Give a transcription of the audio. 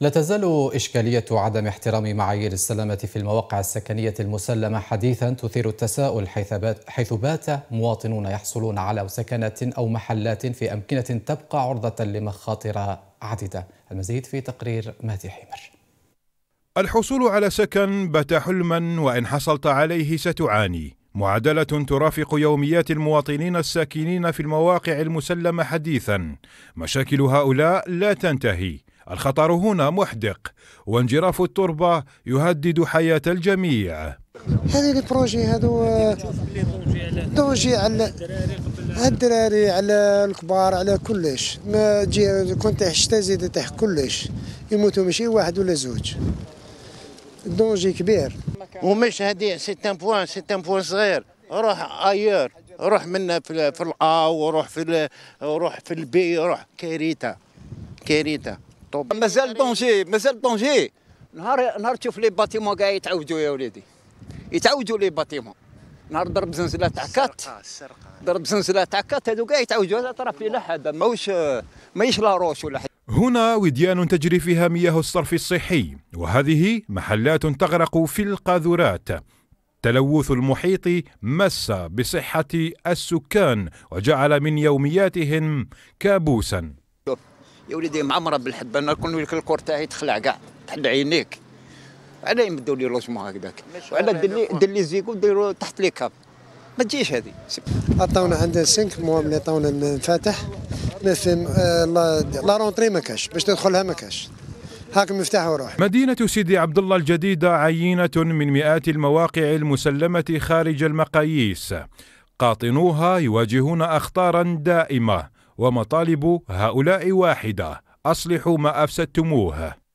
لا تزال إشكالية عدم احترام معايير السلامة في المواقع السكنية المسلمة حديثا تثير التساؤل حيث بات, حيث بات مواطنون يحصلون على سكنات أو محلات في أمكنة تبقى عرضة لمخاطر عديدة المزيد في تقرير ماتي حمر الحصول على سكن بات حلما وإن حصلت عليه ستعاني معادلة ترافق يوميات المواطنين الساكنين في المواقع المسلمة حديثا مشاكل هؤلاء لا تنتهي الخطر هنا محدق وانجراف التربة يهدد حياة الجميع هذه البروجي هذو دوجي على الدراري على الكبار على كلش ما تجي كنت حتى زيد تحت كلش يموتوا ماشي واحد ولا زوج دونجي كبير ومش هذه سيت ان بوان سيت ان بوان صغير روح ايور روح منا في, في الاو وروح في روح في البي روح كارثه كارثه الطوب مازال دونجي مازال دونجي نهار نهار تشوف لي باتيمون كاع يتعودوا يا وليدي يتعودوا لي باتيمون نهار ضرب زنزله تعكات ضرب زنزله تعكات هادو كاع يتعودوا هذا في فيه لحد ماهوش ماهيش لا روش ولا حاجه هنا وديان تجري فيها مياه الصرف الصحي وهذه محلات تغرق في القاذورات تلوث المحيط مس بصحة السكان وجعل من يومياتهم كابوسا يا وليدي معمره بالحبه انا كون لك الكور تاعي تخلع كاع تحل عينيك علاه يمدوا لي لوجمون هكذاك وعلى دير لي دير لي زيكو ديرو تحت لي كاب ما تجيش هذه عطاونا عندنا سينك مو ملي عطاونا المفاتح آه، لا رونتري ما كاش باش تدخلها ما كاش هاك المفتاح وروح مدينة سيدي عبد الله الجديدة عينة من مئات المواقع المسلمة خارج المقاييس قاطنوها يواجهون أخطارا دائمة ومطالب هؤلاء واحده اصلحوا ما افسدتموه